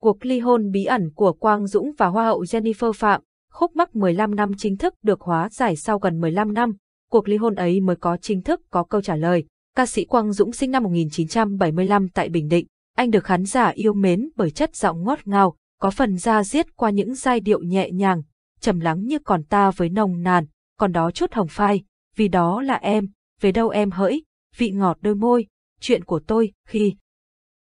cuộc ly hôn bí ẩn của Quang Dũng và Hoa hậu Jennifer Phạm, khúc mắc 15 năm chính thức được hóa giải sau gần 15 năm, cuộc ly hôn ấy mới có chính thức có câu trả lời. Ca sĩ Quang Dũng sinh năm 1975 tại Bình Định, anh được khán giả yêu mến bởi chất giọng ngọt ngào, có phần da diết qua những giai điệu nhẹ nhàng, trầm lắng như còn ta với nồng nàn, còn đó chút hồng phai, vì đó là em, về đâu em hỡi, vị ngọt đôi môi, chuyện của tôi, khi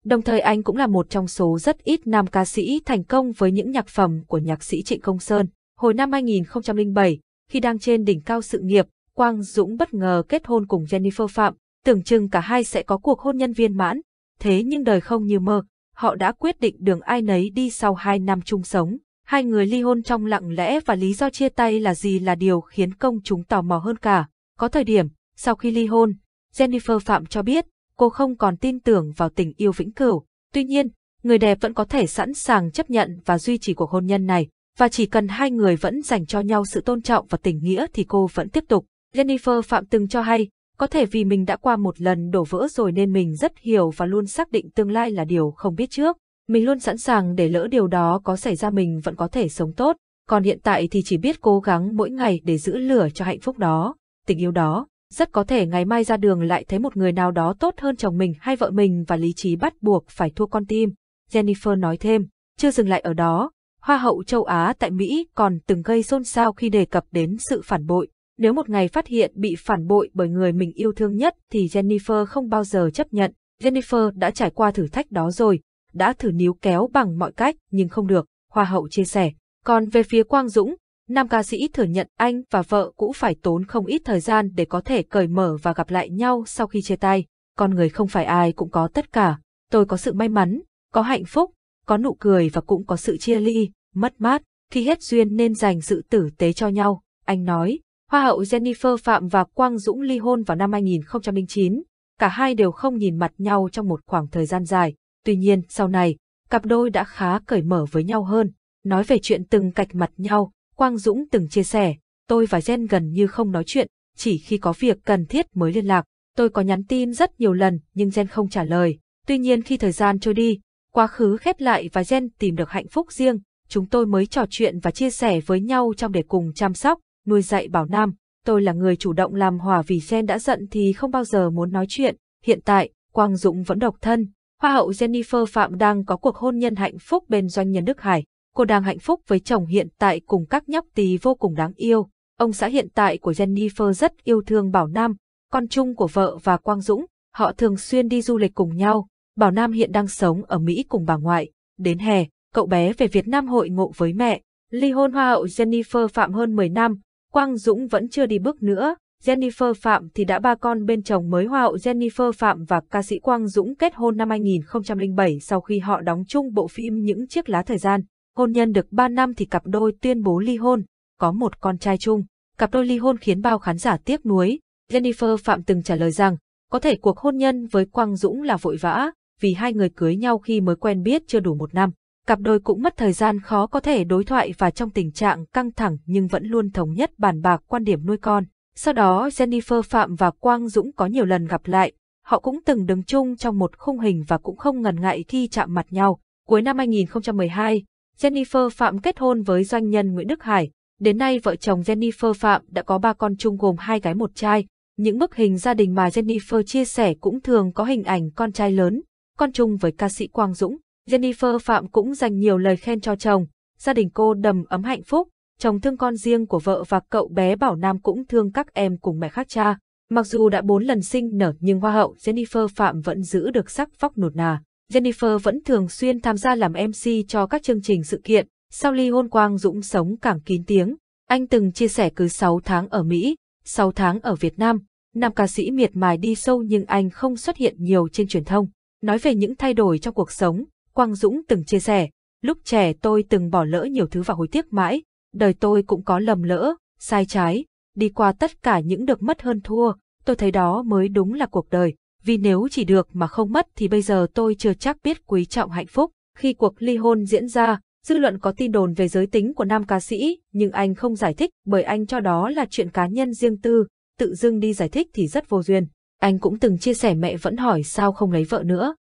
Đồng thời anh cũng là một trong số rất ít nam ca sĩ thành công với những nhạc phẩm của nhạc sĩ Trịnh Công Sơn. Hồi năm 2007, khi đang trên đỉnh cao sự nghiệp, Quang Dũng bất ngờ kết hôn cùng Jennifer Phạm, tưởng chừng cả hai sẽ có cuộc hôn nhân viên mãn. Thế nhưng đời không như mơ, họ đã quyết định đường ai nấy đi sau hai năm chung sống. Hai người ly hôn trong lặng lẽ và lý do chia tay là gì là điều khiến công chúng tò mò hơn cả. Có thời điểm, sau khi ly hôn, Jennifer Phạm cho biết cô không còn tin tưởng vào tình yêu vĩnh cửu. Tuy nhiên, người đẹp vẫn có thể sẵn sàng chấp nhận và duy trì cuộc hôn nhân này, và chỉ cần hai người vẫn dành cho nhau sự tôn trọng và tình nghĩa thì cô vẫn tiếp tục. Jennifer Phạm từng cho hay, có thể vì mình đã qua một lần đổ vỡ rồi nên mình rất hiểu và luôn xác định tương lai là điều không biết trước. Mình luôn sẵn sàng để lỡ điều đó có xảy ra mình vẫn có thể sống tốt, còn hiện tại thì chỉ biết cố gắng mỗi ngày để giữ lửa cho hạnh phúc đó, tình yêu đó. Rất có thể ngày mai ra đường lại thấy một người nào đó tốt hơn chồng mình hay vợ mình và lý trí bắt buộc phải thua con tim. Jennifer nói thêm, chưa dừng lại ở đó, Hoa hậu châu Á tại Mỹ còn từng gây xôn xao khi đề cập đến sự phản bội. Nếu một ngày phát hiện bị phản bội bởi người mình yêu thương nhất thì Jennifer không bao giờ chấp nhận. Jennifer đã trải qua thử thách đó rồi, đã thử níu kéo bằng mọi cách nhưng không được, Hoa hậu chia sẻ. Còn về phía Quang Dũng, nam ca sĩ thừa nhận anh và vợ cũng phải tốn không ít thời gian để có thể cởi mở và gặp lại nhau sau khi chia tay. Con người không phải ai cũng có tất cả. Tôi có sự may mắn, có hạnh phúc, có nụ cười và cũng có sự chia ly, mất mát. Khi hết duyên nên dành sự tử tế cho nhau, anh nói. Hoa hậu Jennifer Phạm và Quang Dũng ly hôn vào năm 2009. Cả hai đều không nhìn mặt nhau trong một khoảng thời gian dài. Tuy nhiên, sau này, cặp đôi đã khá cởi mở với nhau hơn. Nói về chuyện từng cạch mặt nhau, Quang Dũng từng chia sẻ, tôi và Gen gần như không nói chuyện, chỉ khi có việc cần thiết mới liên lạc. Tôi có nhắn tin rất nhiều lần nhưng Gen không trả lời. Tuy nhiên khi thời gian trôi đi, quá khứ khép lại và Gen tìm được hạnh phúc riêng, chúng tôi mới trò chuyện và chia sẻ với nhau trong để cùng chăm sóc, nuôi dạy Bảo Nam. Tôi là người chủ động làm hòa vì Gen đã giận thì không bao giờ muốn nói chuyện. Hiện tại, Quang Dũng vẫn độc thân. Hoa hậu Jennifer Phạm đang có cuộc hôn nhân hạnh phúc bên doanh nhân Đức Hải cô đang hạnh phúc với chồng hiện tại cùng các nhóc tí vô cùng đáng yêu. Ông xã hiện tại của Jennifer rất yêu thương Bảo Nam, con chung của vợ và Quang Dũng, họ thường xuyên đi du lịch cùng nhau. Bảo Nam hiện đang sống ở Mỹ cùng bà ngoại. Đến hè, cậu bé về Việt Nam hội ngộ với mẹ. Ly hôn hoa hậu Jennifer Phạm hơn 10 năm, Quang Dũng vẫn chưa đi bước nữa. Jennifer Phạm thì đã ba con bên chồng mới hoa hậu Jennifer Phạm và ca sĩ Quang Dũng kết hôn năm 2007 sau khi họ đóng chung bộ phim Những chiếc lá thời gian hôn nhân được 3 năm thì cặp đôi tuyên bố ly hôn, có một con trai chung. Cặp đôi ly hôn khiến bao khán giả tiếc nuối. Jennifer Phạm từng trả lời rằng, có thể cuộc hôn nhân với Quang Dũng là vội vã, vì hai người cưới nhau khi mới quen biết chưa đủ một năm. Cặp đôi cũng mất thời gian khó có thể đối thoại và trong tình trạng căng thẳng nhưng vẫn luôn thống nhất bàn bạc quan điểm nuôi con. Sau đó Jennifer Phạm và Quang Dũng có nhiều lần gặp lại, họ cũng từng đứng chung trong một khung hình và cũng không ngần ngại khi chạm mặt nhau. Cuối năm 2012, Jennifer Phạm kết hôn với doanh nhân Nguyễn Đức Hải. Đến nay vợ chồng Jennifer Phạm đã có ba con chung gồm hai gái một trai. Những bức hình gia đình mà Jennifer chia sẻ cũng thường có hình ảnh con trai lớn, con chung với ca sĩ Quang Dũng. Jennifer Phạm cũng dành nhiều lời khen cho chồng. Gia đình cô đầm ấm hạnh phúc, chồng thương con riêng của vợ và cậu bé Bảo Nam cũng thương các em cùng mẹ khác cha. Mặc dù đã bốn lần sinh nở nhưng hoa hậu Jennifer Phạm vẫn giữ được sắc vóc nụt nà. Jennifer vẫn thường xuyên tham gia làm MC cho các chương trình sự kiện. Sau ly hôn Quang Dũng sống càng kín tiếng, anh từng chia sẻ cứ 6 tháng ở Mỹ, 6 tháng ở Việt Nam, nam ca sĩ miệt mài đi sâu nhưng anh không xuất hiện nhiều trên truyền thông. Nói về những thay đổi trong cuộc sống, Quang Dũng từng chia sẻ, lúc trẻ tôi từng bỏ lỡ nhiều thứ và hối tiếc mãi, đời tôi cũng có lầm lỡ, sai trái, đi qua tất cả những được mất hơn thua, tôi thấy đó mới đúng là cuộc đời vì nếu chỉ được mà không mất thì bây giờ tôi chưa chắc biết quý trọng hạnh phúc. Khi cuộc ly hôn diễn ra, dư luận có tin đồn về giới tính của nam ca sĩ, nhưng anh không giải thích bởi anh cho đó là chuyện cá nhân riêng tư, tự dưng đi giải thích thì rất vô duyên. Anh cũng từng chia sẻ mẹ vẫn hỏi sao không lấy vợ nữa.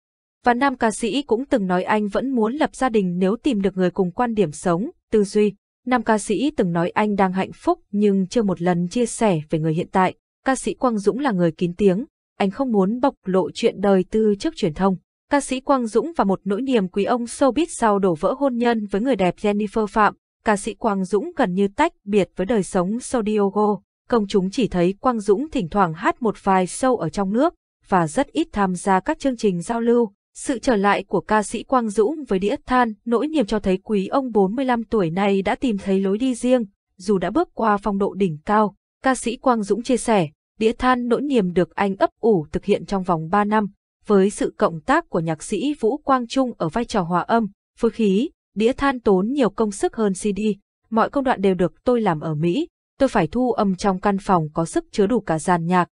Và nam ca sĩ cũng từng nói anh vẫn muốn lập gia đình nếu tìm được người cùng quan điểm sống, tư duy. Nam ca sĩ từng nói anh đang hạnh phúc nhưng chưa một lần chia sẻ về người hiện tại. Ca sĩ Quang Dũng là người kín tiếng, anh không muốn bộc lộ chuyện đời tư trước truyền thông. Ca sĩ Quang Dũng và một nỗi niềm quý ông showbiz sau đổ vỡ hôn nhân với người đẹp Jennifer Phạm, ca sĩ Quang Dũng gần như tách biệt với đời sống sau Diogo. Công chúng chỉ thấy Quang Dũng thỉnh thoảng hát một vài show ở trong nước và rất ít tham gia các chương trình giao lưu. Sự trở lại của ca sĩ Quang Dũng với đĩa than nỗi niềm cho thấy quý ông 45 tuổi này đã tìm thấy lối đi riêng, dù đã bước qua phong độ đỉnh cao. Ca sĩ Quang Dũng chia sẻ, đĩa than nỗi niềm được anh ấp ủ thực hiện trong vòng 3 năm, với sự cộng tác của nhạc sĩ Vũ Quang Trung ở vai trò hòa âm, phối khí, đĩa than tốn nhiều công sức hơn CD, mọi công đoạn đều được tôi làm ở Mỹ, tôi phải thu âm trong căn phòng có sức chứa đủ cả dàn nhạc.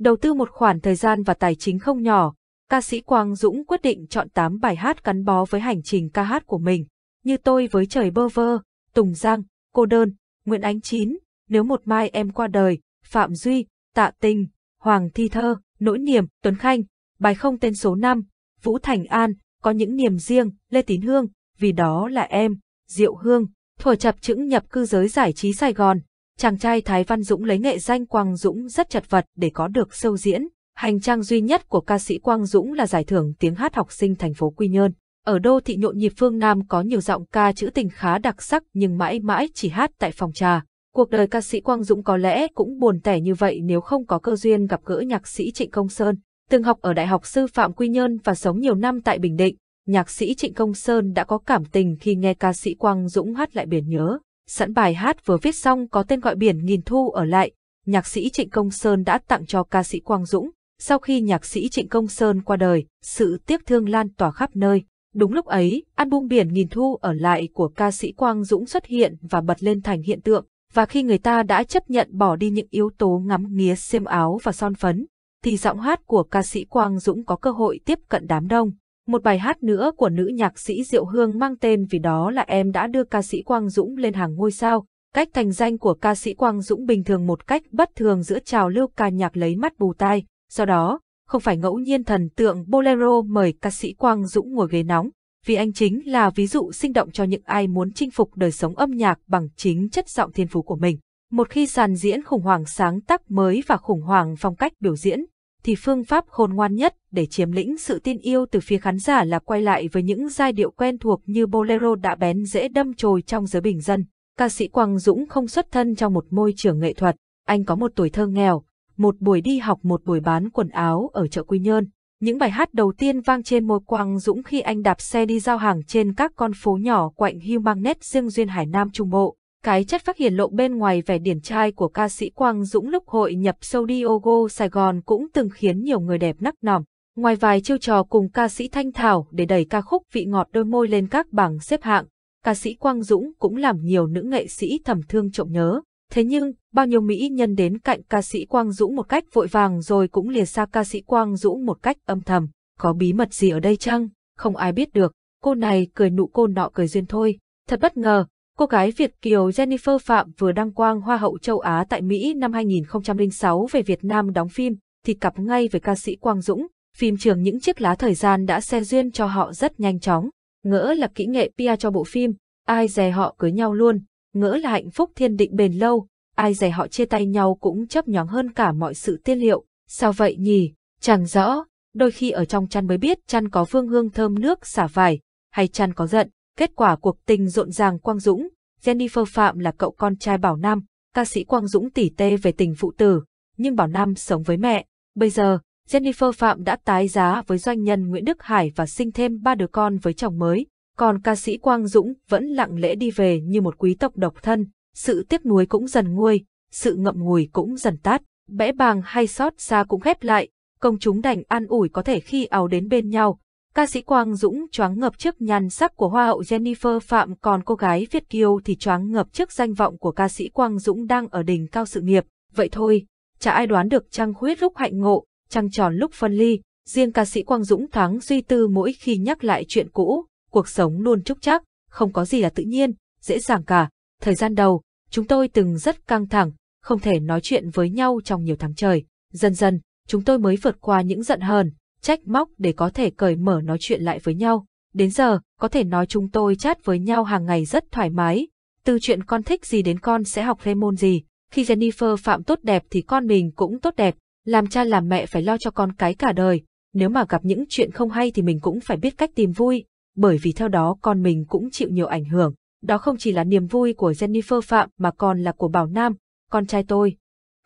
Đầu tư một khoản thời gian và tài chính không nhỏ, ca sĩ Quang Dũng quyết định chọn 8 bài hát gắn bó với hành trình ca hát của mình, như tôi với trời bơ vơ, Tùng Giang, Cô Đơn, Nguyễn Ánh Chín, Nếu một mai em qua đời, Phạm Duy, Tạ Tình, Hoàng Thi Thơ, Nỗi Niềm, Tuấn Khanh, bài không tên số 5, Vũ Thành An, có những niềm riêng, Lê Tín Hương, vì đó là em, Diệu Hương, thuở chập Chữ, nhập cư giới giải trí Sài Gòn. Chàng trai Thái Văn Dũng lấy nghệ danh Quang Dũng rất chật vật để có được sâu diễn. Hành trang duy nhất của ca sĩ Quang Dũng là giải thưởng tiếng hát học sinh thành phố Quy Nhơn. Ở đô thị nhộn nhịp phương Nam có nhiều giọng ca chữ tình khá đặc sắc nhưng mãi mãi chỉ hát tại phòng trà. Cuộc đời ca sĩ Quang Dũng có lẽ cũng buồn tẻ như vậy nếu không có cơ duyên gặp gỡ nhạc sĩ Trịnh Công Sơn. Từng học ở Đại học Sư phạm Quy Nhơn và sống nhiều năm tại Bình Định, nhạc sĩ Trịnh Công Sơn đã có cảm tình khi nghe ca sĩ Quang Dũng hát lại biển nhớ. Sẵn bài hát vừa viết xong có tên gọi biển nghìn thu ở lại, nhạc sĩ Trịnh Công Sơn đã tặng cho ca sĩ Quang Dũng. Sau khi nhạc sĩ Trịnh Công Sơn qua đời, sự tiếc thương lan tỏa khắp nơi. Đúng lúc ấy, album Biển Nghìn Thu ở lại của ca sĩ Quang Dũng xuất hiện và bật lên thành hiện tượng và khi người ta đã chấp nhận bỏ đi những yếu tố ngắm nghía xiêm áo và son phấn, thì giọng hát của ca sĩ Quang Dũng có cơ hội tiếp cận đám đông. Một bài hát nữa của nữ nhạc sĩ Diệu Hương mang tên vì đó là em đã đưa ca sĩ Quang Dũng lên hàng ngôi sao. Cách thành danh của ca sĩ Quang Dũng bình thường một cách bất thường giữa trào lưu ca nhạc lấy mắt bù tai. Sau đó, không phải ngẫu nhiên thần tượng Bolero mời ca sĩ Quang Dũng ngồi ghế nóng, vì anh chính là ví dụ sinh động cho những ai muốn chinh phục đời sống âm nhạc bằng chính chất giọng thiên phú của mình. Một khi sàn diễn khủng hoảng sáng tác mới và khủng hoảng phong cách biểu diễn, thì phương pháp khôn ngoan nhất để chiếm lĩnh sự tin yêu từ phía khán giả là quay lại với những giai điệu quen thuộc như bolero đã bén dễ đâm chồi trong giới bình dân. Ca sĩ Quang Dũng không xuất thân trong một môi trường nghệ thuật, anh có một tuổi thơ nghèo, một buổi đi học một buổi bán quần áo ở chợ Quy Nhơn. Những bài hát đầu tiên vang trên môi quang dũng khi anh đạp xe đi giao hàng trên các con phố nhỏ quạnh hiu mang nét riêng duyên hải nam trung bộ. Cái chất phát hiện lộ bên ngoài vẻ điển trai của ca sĩ Quang Dũng lúc hội nhập sâu Diogo Sài Gòn cũng từng khiến nhiều người đẹp nắc nỏm. Ngoài vài chiêu trò cùng ca sĩ Thanh Thảo để đẩy ca khúc vị ngọt đôi môi lên các bảng xếp hạng, ca sĩ Quang Dũng cũng làm nhiều nữ nghệ sĩ thầm thương trộm nhớ. Thế nhưng, bao nhiêu Mỹ nhân đến cạnh ca sĩ Quang Dũng một cách vội vàng rồi cũng lìa xa ca sĩ Quang Dũng một cách âm thầm. Có bí mật gì ở đây chăng? Không ai biết được. Cô này cười nụ cô nọ cười duyên thôi. Thật bất ngờ, cô gái Việt Kiều Jennifer Phạm vừa đăng quang Hoa hậu châu Á tại Mỹ năm 2006 về Việt Nam đóng phim, thì cặp ngay với ca sĩ Quang Dũng. Phim trường những chiếc lá thời gian đã xe duyên cho họ rất nhanh chóng. Ngỡ là kỹ nghệ PR cho bộ phim, ai dè họ cưới nhau luôn ngỡ là hạnh phúc thiên định bền lâu, ai dè họ chia tay nhau cũng chấp nhóng hơn cả mọi sự tiên liệu. Sao vậy nhỉ? Chẳng rõ, đôi khi ở trong chăn mới biết chăn có phương hương thơm nước xả vải, hay chăn có giận, kết quả cuộc tình rộn ràng Quang Dũng. Jennifer Phạm là cậu con trai Bảo Nam, ca sĩ Quang Dũng tỉ tê về tình phụ tử, nhưng Bảo Nam sống với mẹ. Bây giờ, Jennifer Phạm đã tái giá với doanh nhân Nguyễn Đức Hải và sinh thêm ba đứa con với chồng mới còn ca sĩ Quang Dũng vẫn lặng lẽ đi về như một quý tộc độc thân, sự tiếc nuối cũng dần nguôi, sự ngậm ngùi cũng dần tát, bẽ bàng hay xót xa cũng khép lại, công chúng đành an ủi có thể khi áo đến bên nhau. Ca sĩ Quang Dũng choáng ngập trước nhan sắc của hoa hậu Jennifer Phạm còn cô gái Việt Kiều thì choáng ngập trước danh vọng của ca sĩ Quang Dũng đang ở đỉnh cao sự nghiệp. Vậy thôi, chả ai đoán được trăng khuyết lúc hạnh ngộ, trăng tròn lúc phân ly. Riêng ca sĩ Quang Dũng thắng suy tư mỗi khi nhắc lại chuyện cũ, cuộc sống luôn trúc chắc, không có gì là tự nhiên, dễ dàng cả. Thời gian đầu, chúng tôi từng rất căng thẳng, không thể nói chuyện với nhau trong nhiều tháng trời. Dần dần, chúng tôi mới vượt qua những giận hờn, trách móc để có thể cởi mở nói chuyện lại với nhau. Đến giờ, có thể nói chúng tôi chat với nhau hàng ngày rất thoải mái. Từ chuyện con thích gì đến con sẽ học thêm môn gì. Khi Jennifer phạm tốt đẹp thì con mình cũng tốt đẹp. Làm cha làm mẹ phải lo cho con cái cả đời. Nếu mà gặp những chuyện không hay thì mình cũng phải biết cách tìm vui bởi vì theo đó con mình cũng chịu nhiều ảnh hưởng. Đó không chỉ là niềm vui của Jennifer Phạm mà còn là của Bảo Nam, con trai tôi.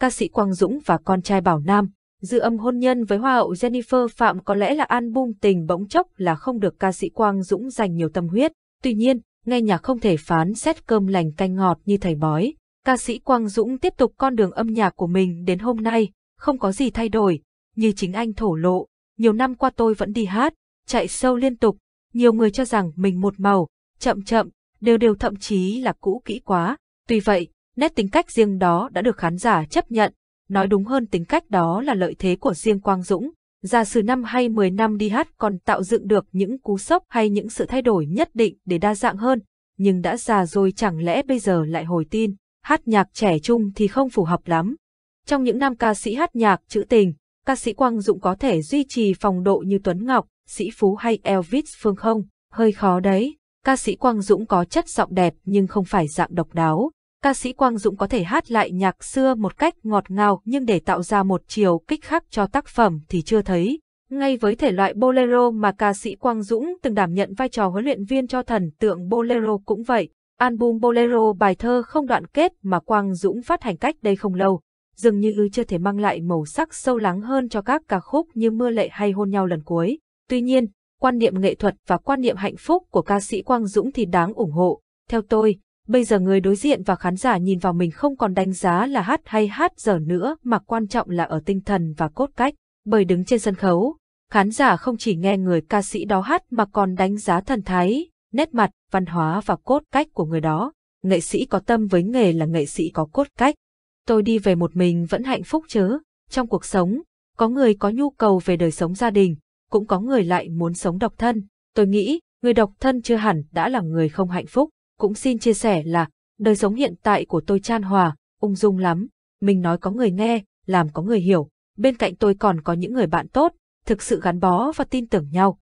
Ca sĩ Quang Dũng và con trai Bảo Nam, dự âm hôn nhân với Hoa hậu Jennifer Phạm có lẽ là album tình bỗng chốc là không được ca sĩ Quang Dũng dành nhiều tâm huyết. Tuy nhiên, nghe nhạc không thể phán xét cơm lành canh ngọt như thầy bói. Ca sĩ Quang Dũng tiếp tục con đường âm nhạc của mình đến hôm nay, không có gì thay đổi. Như chính anh thổ lộ, nhiều năm qua tôi vẫn đi hát, chạy sâu liên tục, nhiều người cho rằng mình một màu, chậm chậm, đều đều thậm chí là cũ kỹ quá. Tuy vậy, nét tính cách riêng đó đã được khán giả chấp nhận, nói đúng hơn tính cách đó là lợi thế của riêng Quang Dũng. Giả sử năm hay 10 năm đi hát còn tạo dựng được những cú sốc hay những sự thay đổi nhất định để đa dạng hơn, nhưng đã già rồi chẳng lẽ bây giờ lại hồi tin, hát nhạc trẻ trung thì không phù hợp lắm. Trong những năm ca sĩ hát nhạc trữ tình, ca sĩ Quang Dũng có thể duy trì phong độ như Tuấn Ngọc, sĩ Phú hay Elvis Phương không? Hơi khó đấy. Ca sĩ Quang Dũng có chất giọng đẹp nhưng không phải dạng độc đáo. Ca sĩ Quang Dũng có thể hát lại nhạc xưa một cách ngọt ngào nhưng để tạo ra một chiều kích khác cho tác phẩm thì chưa thấy. Ngay với thể loại bolero mà ca sĩ Quang Dũng từng đảm nhận vai trò huấn luyện viên cho thần tượng bolero cũng vậy. Album bolero bài thơ không đoạn kết mà Quang Dũng phát hành cách đây không lâu, dường như chưa thể mang lại màu sắc sâu lắng hơn cho các ca khúc như Mưa lệ hay Hôn nhau lần cuối. Tuy nhiên, quan niệm nghệ thuật và quan niệm hạnh phúc của ca sĩ Quang Dũng thì đáng ủng hộ. Theo tôi, bây giờ người đối diện và khán giả nhìn vào mình không còn đánh giá là hát hay hát giờ nữa mà quan trọng là ở tinh thần và cốt cách. Bởi đứng trên sân khấu, khán giả không chỉ nghe người ca sĩ đó hát mà còn đánh giá thần thái, nét mặt, văn hóa và cốt cách của người đó. Nghệ sĩ có tâm với nghề là nghệ sĩ có cốt cách. Tôi đi về một mình vẫn hạnh phúc chớ. Trong cuộc sống, có người có nhu cầu về đời sống gia đình, cũng có người lại muốn sống độc thân. Tôi nghĩ, người độc thân chưa hẳn đã là người không hạnh phúc, cũng xin chia sẻ là, đời sống hiện tại của tôi chan hòa, ung dung lắm, mình nói có người nghe, làm có người hiểu, bên cạnh tôi còn có những người bạn tốt, thực sự gắn bó và tin tưởng nhau,